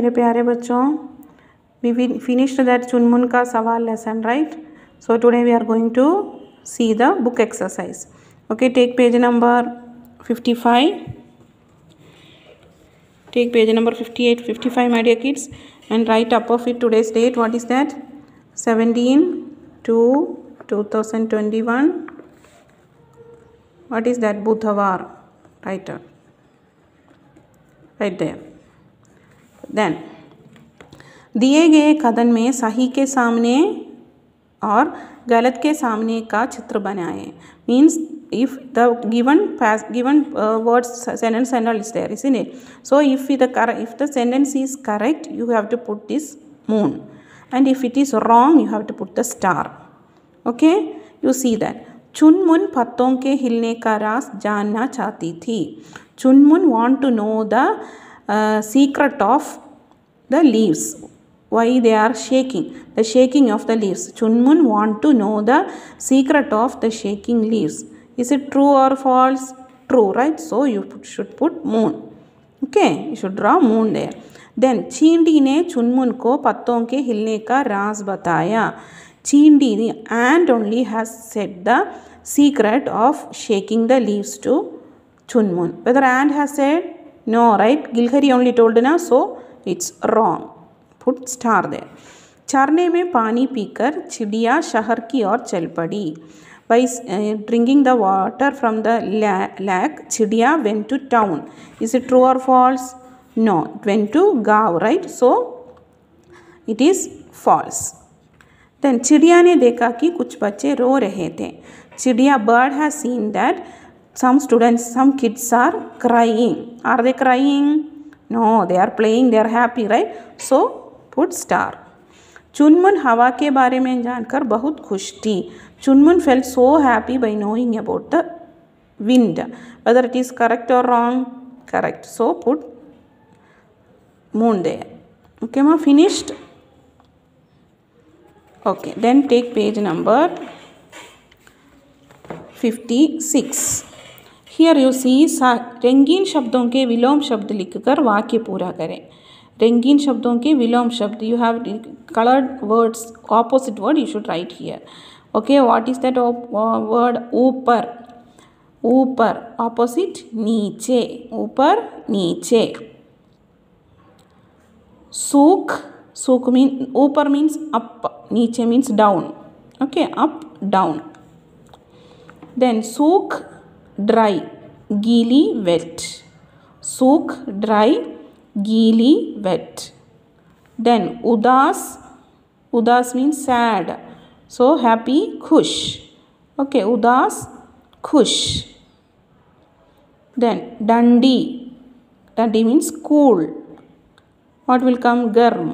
मेरे प्यारे बच्चों वी फिनिश्ड दैट चुनमुन का सवाल lesson right so today we are going to see the book exercise okay take page number 55 take page number 58 55 my dear kids and write up of it today's date what is that seventeen two two one what is that बुधवार writer right there then दिए गए कदन में सही के सामने और गलत के सामने का चित्र बनाए means if the given pass given words sentence and all is there is in it so if the कर if the sentence is correct you have to put this moon and if it is wrong you have to put the star okay you see that Chunmun पत्तों के हिलने का रास जानना चाहती थी Chunmun want to know the Uh, secret of the leaves why they are shaking the shaking of the leaves chunmun want to know the secret of the shaking leaves is it true or false true right so you put, should put moon okay you should draw moon there Then Chindi ne चुनमुन ko patton ke हिलने ka raaz bataya. Chindi and only has said the secret of shaking the leaves to to Whether and has said. No, right? Gilhari only told na, so it's wrong. Put star there. charne में pani पीकर chidiya shahar ki ओर चल पड़ी by drinking the water from the lake chidiya went to town is it true or false no it went to gav right so it is false then chidiya ne dekha ki kuch बच्चे ro rahe the chidiya bird has seen that some students, some kids are crying. Are they crying? No, they are playing, they are happy, right? So, put star. Chunmun hawa ke baare mein jaankar bahut khushti. Chunmun felt so happy by knowing about the wind. Whether it is correct or wrong? Correct. So, put moon there. Okay, ma, finished? Okay, then take page number 56. Here you see रंगीन शब्दों के विलोम शब्द लिखकर वाक्य पूरा करें रंगीन शब्दों के विलोम शब्द you have coloured words opposite word you should write here okay what is that word ऊपर ऊपर ऑपोजिट नीचे ऊपर नीचे सुख सुख मीन ऊपर मीन्स अप नीचे means down okay up down then सुख dry gili wet Soak, dry gili wet then udas udas means sad so happy khush okay udas khush then dandi dandi means cool what will come garm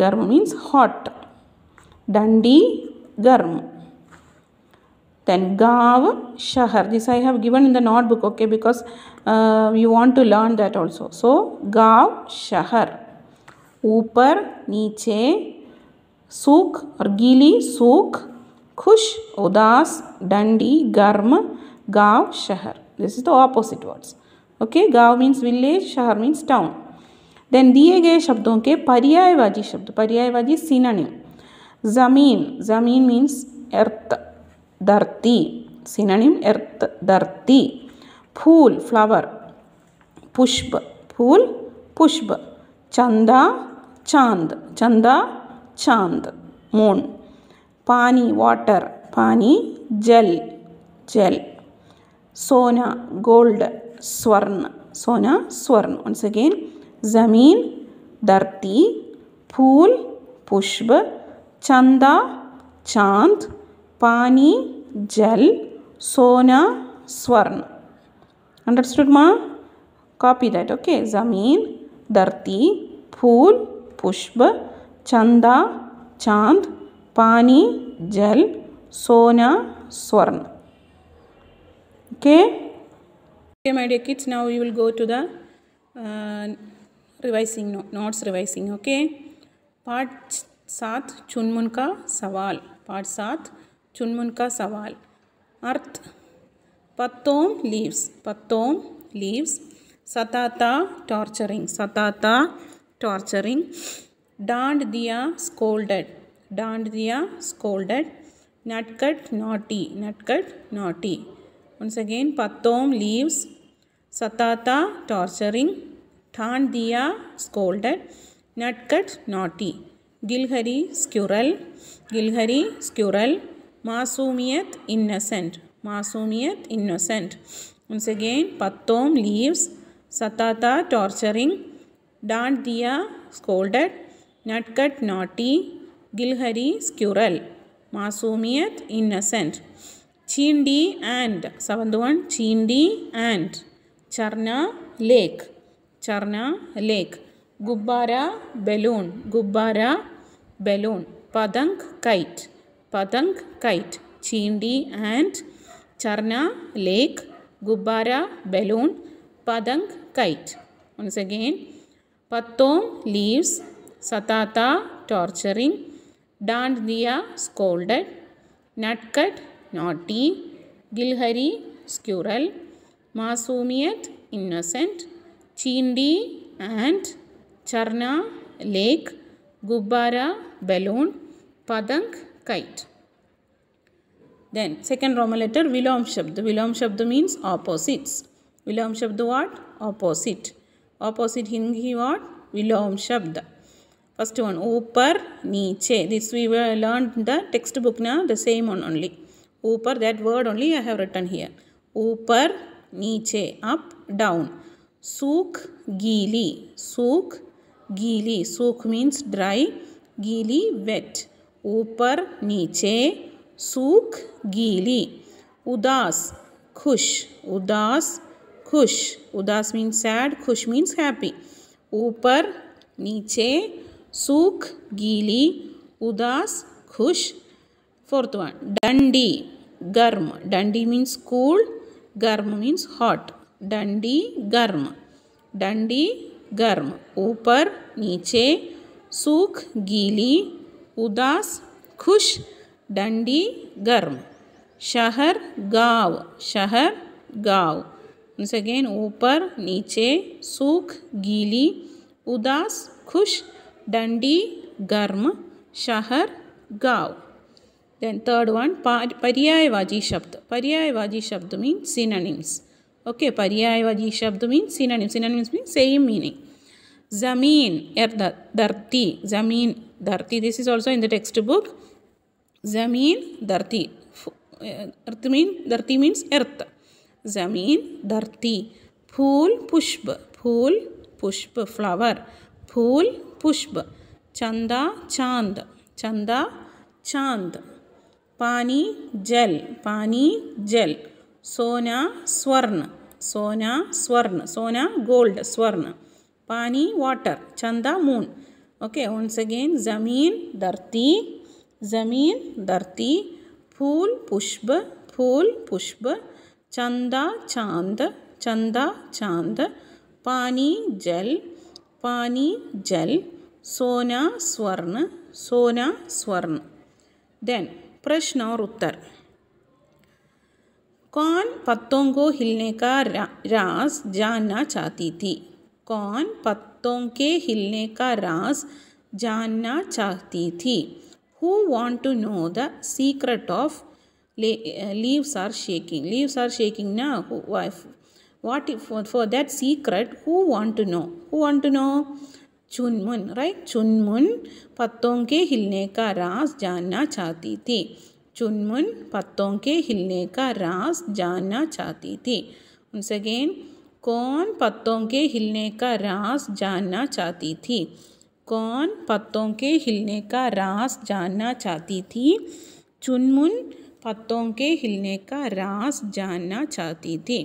garm means hot dandi garm Then Gav Shahar. This I have given in the notebook, okay, because uh, you want to learn that also. So Gav Shahar. ऊपर नीचे सूख और गीली सूख खुश उदास डंडी गर्म गांव शहर this is the opposite words okay गांव मीन्स विलेज शहर मीन्स टाउन देन दिए गए शब्दों के पर्यायवाजी शब्द पर्यायवाजी सीनानिम ज़मीन ज़मीन मीन्स अर्थ धरती सिनोनिम अर्थ धरती फूल फ्लावर पुष्प फूल पुष्प चंदा चांद चंदा चांद मून पानी वाटर पानी जल जल सोना गोल्ड स्वर्ण सोना स्वर्ण वंस अगेन ज़मीन धरती फूल पुष्प चंदा चांद पानी जल सोना स्वर्ण अंडरस्टूड मा कॉपी दैट ओके ज़मीन धरती फूल पुष्प चंदा चांद पानी जल सोना स्वर्ण okay okay my dear kids now you will go to the revising notes revising okay part सात चुनमुन का सवाल पार्ट सात चुनमुन का सवाल अर्थ पत्तोम लीव्स पत्तोम लीव्स सताता टॉर्चरिंग सताता टॉर्चरिंग डांड दिया स्कोल्डेड डांड दिया स्कोल्डेड नटकट नाटी नटकट नाटी वंस अगेन पत्तोम लीव्स सताता टॉर्चरिंग ठांड दिया स्कोल्डेड नटकट नाटी गिलहरी स्क्यूरल गिलहरी स्क्यूरल मासूमियत इनसेंट मासूमियत इनसेंट उनसे अगेन पत्तोम लीव्स सताता टॉर्चरिंग डांट दिया स्कोल्डेड नटकट नॉटी गिलहरी स्क्यूरल मासूमियत इनसेंट चींडी एंड सेवन चींडी एंड चरना लेक चरना लेक गुब्बारा बेलून गुब्बारा बेलून पदंग kite Patang kite, Chindi and Charna lake, Gubbara balloon, Padang, kite. Once again, Patom leaves, Satata torturing, Dandiya scolded, Nutcut naughty, Gilhari squirrel, Masumiyat innocent, Chindi and Charna lake, Gubbara balloon, Padang, kite. Then second Roman letter Vilom Shabd. Vilom Shabd means opposites. Vilom Shabd what? Opposite. Opposite Hindi what? Vilom Shabd. First one, upper, niche. This we were learned the textbook now, the same one only. Upper that word only I have written here. Upper, niche, up, down. Sook gili. Soak, gili. Soak means dry, gili, wet. ऊपर नीचे सूख गीली उदास खुश उदास खुश उदास means sad खुश मीन्स हैप्पी ऊपर नीचे सूख गीली उदास खुश फोर्थ वन डंडी गर्म डंडी मीन्स कूल गर्म मीन्स हॉट डंडी गर्म डंडी गर्म ऊपर नीचे सूख गीली उदास खुश डंडी गर्म शहर गाव शहर गाव once अगेन ऊपर नीचे सूख गीली उदास खुश डंडी गर्म शहर गाव देन थर्ड वन पर्यायवाजी शब्द पर्यायवाजी शब्द मीन सिनोनिम्स ओके पर्यायवाजी शब्द mean synonyms synonyms mean same meaning जमीन धरती जमीन धरती this also in the textbook जमीन धरती अर्थ मीन धरती मीन्स अर्थ जमीन धरती फूल पुष्प फूल पुष्प फ्लावर फूल पुष्प चंदा चांद चंदा चांद पानी जल पानी जल सोना स्वर्ण सोना स्वर्ण सोना गोल्ड स्वर्ण पानी वाटर चंदा मून ओके वंस अगेन जमीन धरती जमीन धरती फूल पुष्प फूल पुष्प चंदा चांद चंदा चांद पानी जल पानी जल सोना स्वर्ण सोना स्वर्ण देन प्रश्न और उत्तर कौन पत्तों को हिलने का राज जानना चाहती थी कौन पत्त पत्तों के हिलने का राज जानना चाहती थी who want to know the secret of leaves are shaking leaves are shaking ना wife what for that secret who want to know who want to know Chunmun right Chunmun पत्तों के हिलने का राज जानना चाहती थी चुनमुन पत्तों के हिलने का राज जानना चाहती थी उनसे अगेन कौन पत्तों के हिलने का रास जानना चाहती थी कौन पत्तों के हिलने का रास जानना चाहती थी चुनमुन पत्तों के हिलने का रास जानना चाहती थी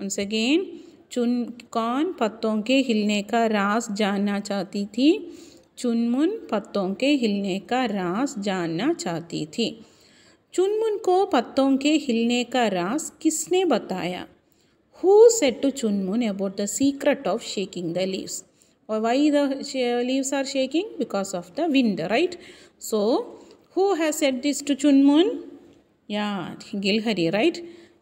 उनसे अगेन चुन कौन पत्तों के हिलने का रास जानना चाहती थी चुनमुन पत्तों के हिलने का रास जानना चाहती थी चुनमुन को पत्तों के हिलने का रास किसने बताया Who said to Chunmun about the secret of shaking the leaves? Or why the uh, leaves are shaking? Because of the wind, right? So, who has said this to Chunmun? Yeah, Gilhari, right?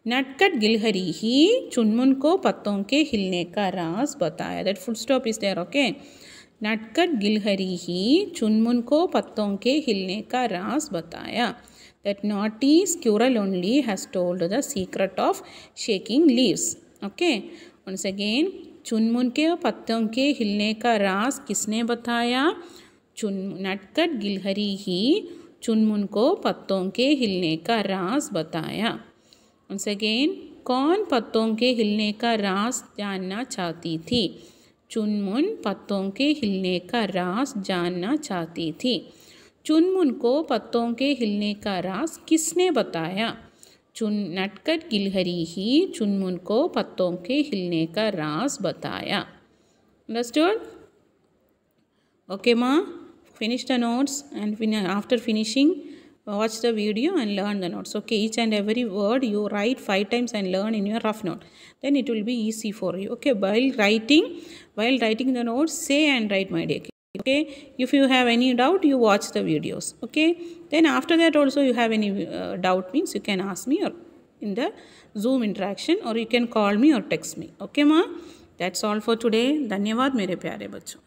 नटकट गिलहरी ही चुनमुन को पत्तों के हिलने का राज बताया that full stop is there okay नटकट गिलहरी ही चुनमुन को पत्तों के हिलने का राज बताया that naughty squirrel only has told the secret of shaking leaves okay once again Chunmun के और पत्तों के हिलने का रास किसने बताया चुन नटकट गिलहरी ही चुनमुन को पत्तों के हिलने का रास बताया वंस अगेन कौन पत्तों के हिलने का रास जानना चाहती थी चुनमुन पत्तों के हिलने का रास जानना चाहती थी चुनमुन को पत्तों के हिलने का रास किसने बताया चुन नटकर गिलहरी ही चुनमुन को पत्तों के हिलने का राज बताया अंडरस्टूड ओके माँ finish the notes and after finishing watch the video and learn the notes okay each and every word you write five times and learn in your rough note then it will be easy for you okay while writing while writing the notes से and write my day okay if you have any doubt you watch the videos okay then after that also you have any uh, doubt means you can ask me or in the zoom interaction or you can call me or text me okay ma that's all for today dhanyawad mere pyare bachcho